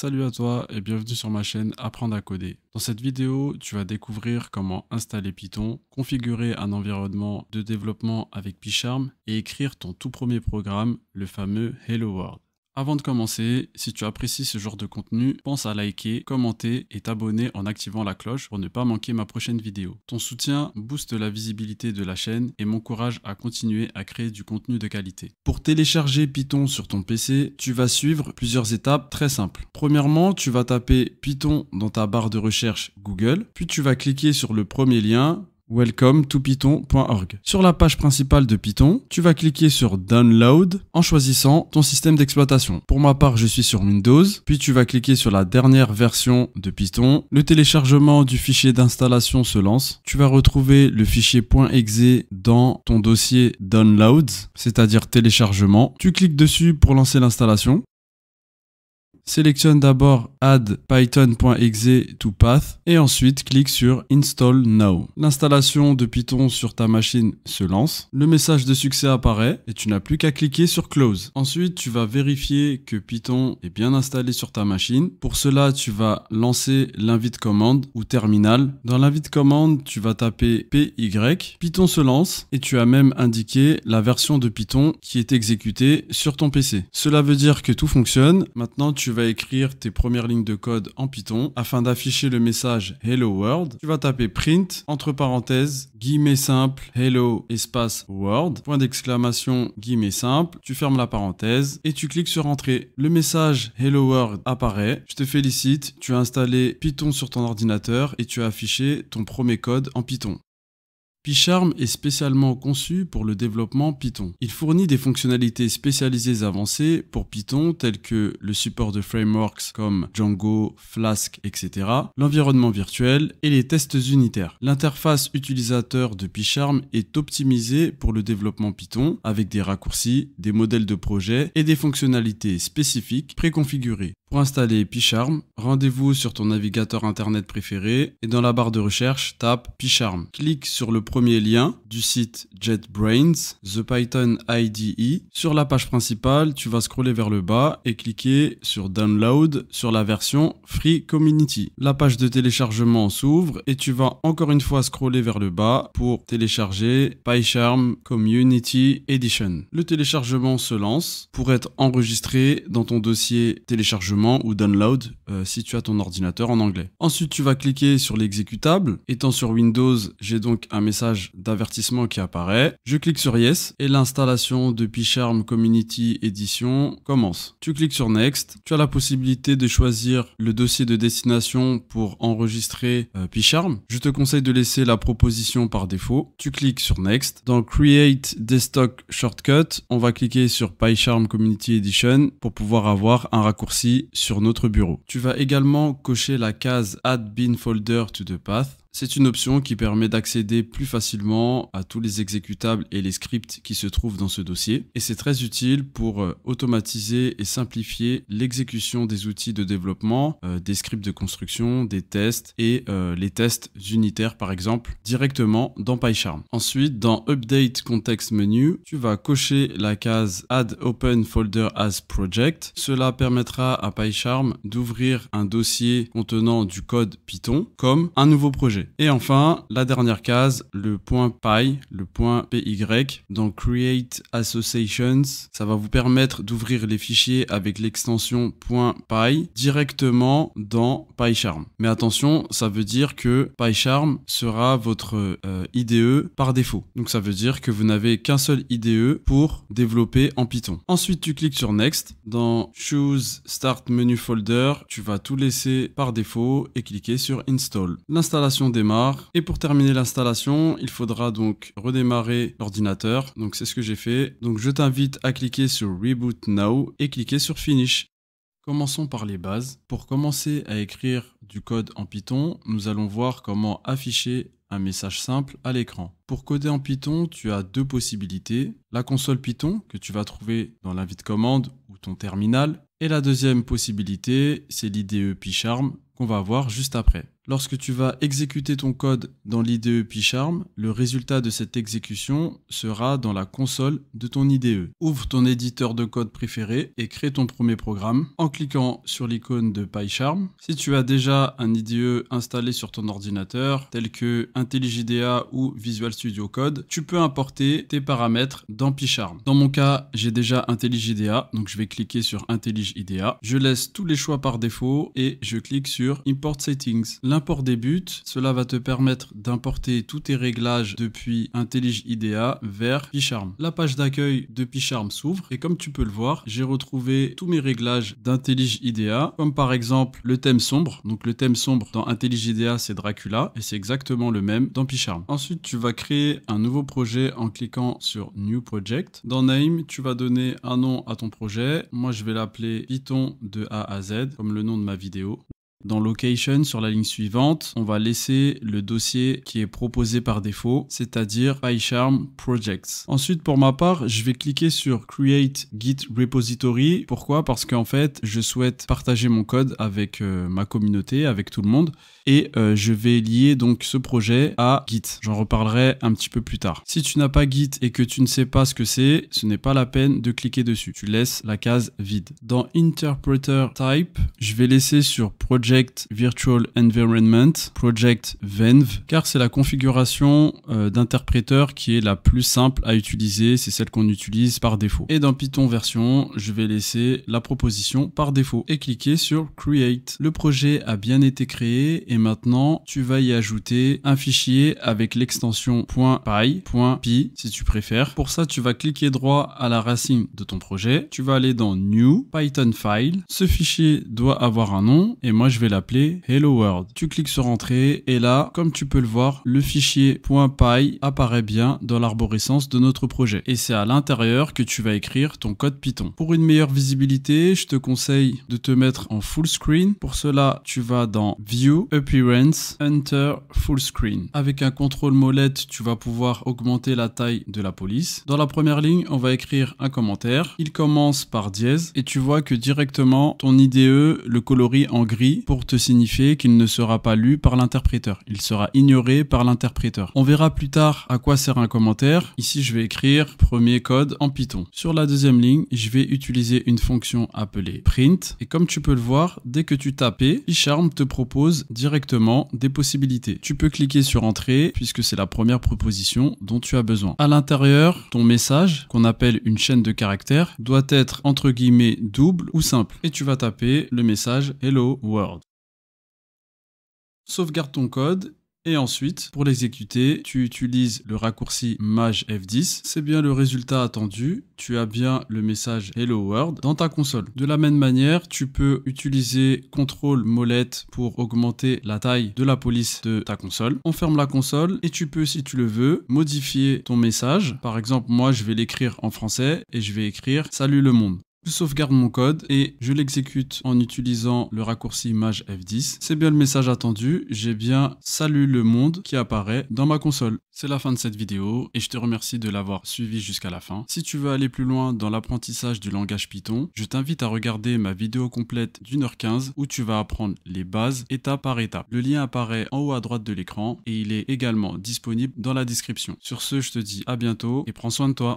Salut à toi et bienvenue sur ma chaîne Apprendre à coder. Dans cette vidéo, tu vas découvrir comment installer Python, configurer un environnement de développement avec PyCharm et écrire ton tout premier programme, le fameux Hello World. Avant de commencer, si tu apprécies ce genre de contenu, pense à liker, commenter et t'abonner en activant la cloche pour ne pas manquer ma prochaine vidéo. Ton soutien booste la visibilité de la chaîne et m'encourage à continuer à créer du contenu de qualité. Pour télécharger Python sur ton PC, tu vas suivre plusieurs étapes très simples. Premièrement, tu vas taper Python dans ta barre de recherche Google, puis tu vas cliquer sur le premier lien welcome to python.org. Sur la page principale de Python, tu vas cliquer sur Download en choisissant ton système d'exploitation. Pour ma part, je suis sur Windows, puis tu vas cliquer sur la dernière version de Python. Le téléchargement du fichier d'installation se lance. Tu vas retrouver le fichier .exe dans ton dossier Downloads, c'est-à-dire téléchargement. Tu cliques dessus pour lancer l'installation sélectionne d'abord add python.exe to path et ensuite clique sur install now. L'installation de Python sur ta machine se lance, le message de succès apparaît et tu n'as plus qu'à cliquer sur close. Ensuite, tu vas vérifier que Python est bien installé sur ta machine. Pour cela, tu vas lancer l'invite commande ou terminal. Dans l'invite commande, tu vas taper py, Python se lance et tu as même indiqué la version de Python qui est exécutée sur ton PC. Cela veut dire que tout fonctionne. Maintenant, tu vas écrire tes premières lignes de code en Python afin d'afficher le message Hello World. Tu vas taper print entre parenthèses guillemets simple Hello espace World point d'exclamation guillemets simple. Tu fermes la parenthèse et tu cliques sur Entrée. Le message Hello World apparaît. Je te félicite. Tu as installé Python sur ton ordinateur et tu as affiché ton premier code en Python. PyCharm est spécialement conçu pour le développement Python. Il fournit des fonctionnalités spécialisées avancées pour Python telles que le support de frameworks comme Django, Flask, etc., l'environnement virtuel et les tests unitaires. L'interface utilisateur de PyCharm est optimisée pour le développement Python avec des raccourcis, des modèles de projet et des fonctionnalités spécifiques préconfigurées. Pour installer PyCharm, rendez-vous sur ton navigateur internet préféré et dans la barre de recherche, tape Picharm. Clique sur le premier lien du site JetBrains, The Python IDE. Sur la page principale, tu vas scroller vers le bas et cliquer sur Download sur la version Free Community. La page de téléchargement s'ouvre et tu vas encore une fois scroller vers le bas pour télécharger PyCharm Community Edition. Le téléchargement se lance pour être enregistré dans ton dossier téléchargement ou download euh, si tu as ton ordinateur en anglais. Ensuite, tu vas cliquer sur l'exécutable. Étant sur Windows, j'ai donc un message d'avertissement qui apparaît. Je clique sur Yes et l'installation de Picharm Community Edition commence. Tu cliques sur Next. Tu as la possibilité de choisir le dossier de destination pour enregistrer euh, Picharm. Je te conseille de laisser la proposition par défaut. Tu cliques sur Next. Dans Create Desktop Shortcut, on va cliquer sur PyCharm Community Edition pour pouvoir avoir un raccourci sur notre bureau. Tu vas également cocher la case Add Bin Folder to the Path c'est une option qui permet d'accéder plus facilement à tous les exécutables et les scripts qui se trouvent dans ce dossier et c'est très utile pour euh, automatiser et simplifier l'exécution des outils de développement, euh, des scripts de construction, des tests et euh, les tests unitaires par exemple directement dans PyCharm. Ensuite, dans Update Context Menu, tu vas cocher la case Add Open Folder as Project. Cela permettra à PyCharm d'ouvrir un dossier contenant du code Python comme un nouveau projet. Et enfin, la dernière case, le point PY, le point PY, dans Create Associations, ça va vous permettre d'ouvrir les fichiers avec l'extension .py directement dans PyCharm. Mais attention, ça veut dire que PyCharm sera votre euh, IDE par défaut. Donc ça veut dire que vous n'avez qu'un seul IDE pour développer en Python. Ensuite, tu cliques sur Next. Dans Choose Start Menu Folder, tu vas tout laisser par défaut et cliquer sur Install. L'installation démarre. Et pour terminer l'installation, il faudra donc redémarrer l'ordinateur. Donc c'est ce que j'ai fait. Donc je t'invite à cliquer sur Reboot Now et cliquer sur Finish. Commençons par les bases. Pour commencer à écrire du code en Python, nous allons voir comment afficher un message simple à l'écran. Pour coder en Python, tu as deux possibilités. La console Python que tu vas trouver dans l'invite commande ou ton terminal. Et la deuxième possibilité, c'est l'IDE PyCharm qu'on va voir juste après. Lorsque tu vas exécuter ton code dans l'IDE PyCharm, le résultat de cette exécution sera dans la console de ton IDE. Ouvre ton éditeur de code préféré et crée ton premier programme en cliquant sur l'icône de PyCharm. Si tu as déjà un IDE installé sur ton ordinateur, tel que IntelliJDA ou Visual Studio Code, tu peux importer tes paramètres dans PyCharm. Dans mon cas, j'ai déjà IntelliJDA, donc je vais cliquer sur IDEA. Je laisse tous les choix par défaut et je clique sur Import Settings Import des buts. Cela va te permettre d'importer tous tes réglages depuis IntelliJ IDEA vers Picharm. La page d'accueil de Picharm s'ouvre et comme tu peux le voir, j'ai retrouvé tous mes réglages d'IntelliJ IDEA, comme par exemple le thème sombre. Donc le thème sombre dans IntelliJ IDEA, c'est Dracula et c'est exactement le même dans Picharm. Ensuite, tu vas créer un nouveau projet en cliquant sur New Project. Dans Name, tu vas donner un nom à ton projet. Moi, je vais l'appeler Python de A à Z, comme le nom de ma vidéo. Dans Location, sur la ligne suivante, on va laisser le dossier qui est proposé par défaut, c'est-à-dire PyCharm Projects. Ensuite, pour ma part, je vais cliquer sur Create Git Repository. Pourquoi Parce qu'en fait, je souhaite partager mon code avec euh, ma communauté, avec tout le monde. Et euh, je vais lier donc ce projet à Git. J'en reparlerai un petit peu plus tard. Si tu n'as pas Git et que tu ne sais pas ce que c'est, ce n'est pas la peine de cliquer dessus. Tu laisses la case vide. Dans Interpreter Type, je vais laisser sur Project Virtual Environment, Project Venv, car c'est la configuration euh, d'interpréteur qui est la plus simple à utiliser, c'est celle qu'on utilise par défaut. Et dans Python version, je vais laisser la proposition par défaut et cliquer sur Create. Le projet a bien été créé et maintenant tu vas y ajouter un fichier avec l'extension .py, .py si tu préfères. Pour ça, tu vas cliquer droit à la racine de ton projet, tu vas aller dans New Python File. Ce fichier doit avoir un nom et moi je vais l'appeler Hello World. Tu cliques sur Entrée et là, comme tu peux le voir, le fichier .py apparaît bien dans l'arborescence de notre projet. Et c'est à l'intérieur que tu vas écrire ton code Python. Pour une meilleure visibilité, je te conseille de te mettre en full screen. Pour cela, tu vas dans View, Appearance, Enter, Full Screen. Avec un contrôle molette, tu vas pouvoir augmenter la taille de la police. Dans la première ligne, on va écrire un commentaire. Il commence par dièse et tu vois que directement ton IDE le colorie en gris pour te signifier qu'il ne sera pas lu par l'interpréteur. Il sera ignoré par l'interpréteur. On verra plus tard à quoi sert un commentaire. Ici, je vais écrire premier code en Python. Sur la deuxième ligne, je vais utiliser une fonction appelée print. Et comme tu peux le voir, dès que tu tapes, Picharm te propose directement des possibilités. Tu peux cliquer sur entrée puisque c'est la première proposition dont tu as besoin. À l'intérieur, ton message, qu'on appelle une chaîne de caractères, doit être entre guillemets double ou simple. Et tu vas taper le message Hello World sauvegarde ton code et ensuite, pour l'exécuter, tu utilises le raccourci Maj F10. C'est bien le résultat attendu. Tu as bien le message Hello World dans ta console. De la même manière, tu peux utiliser CTRL molette pour augmenter la taille de la police de ta console. On ferme la console et tu peux, si tu le veux, modifier ton message. Par exemple, moi, je vais l'écrire en français et je vais écrire Salut le monde. Je sauvegarde mon code et je l'exécute en utilisant le raccourci image F10. C'est bien le message attendu, j'ai bien salut le monde qui apparaît dans ma console. C'est la fin de cette vidéo et je te remercie de l'avoir suivi jusqu'à la fin. Si tu veux aller plus loin dans l'apprentissage du langage Python, je t'invite à regarder ma vidéo complète d'1h15 où tu vas apprendre les bases étape par étape. Le lien apparaît en haut à droite de l'écran et il est également disponible dans la description. Sur ce, je te dis à bientôt et prends soin de toi.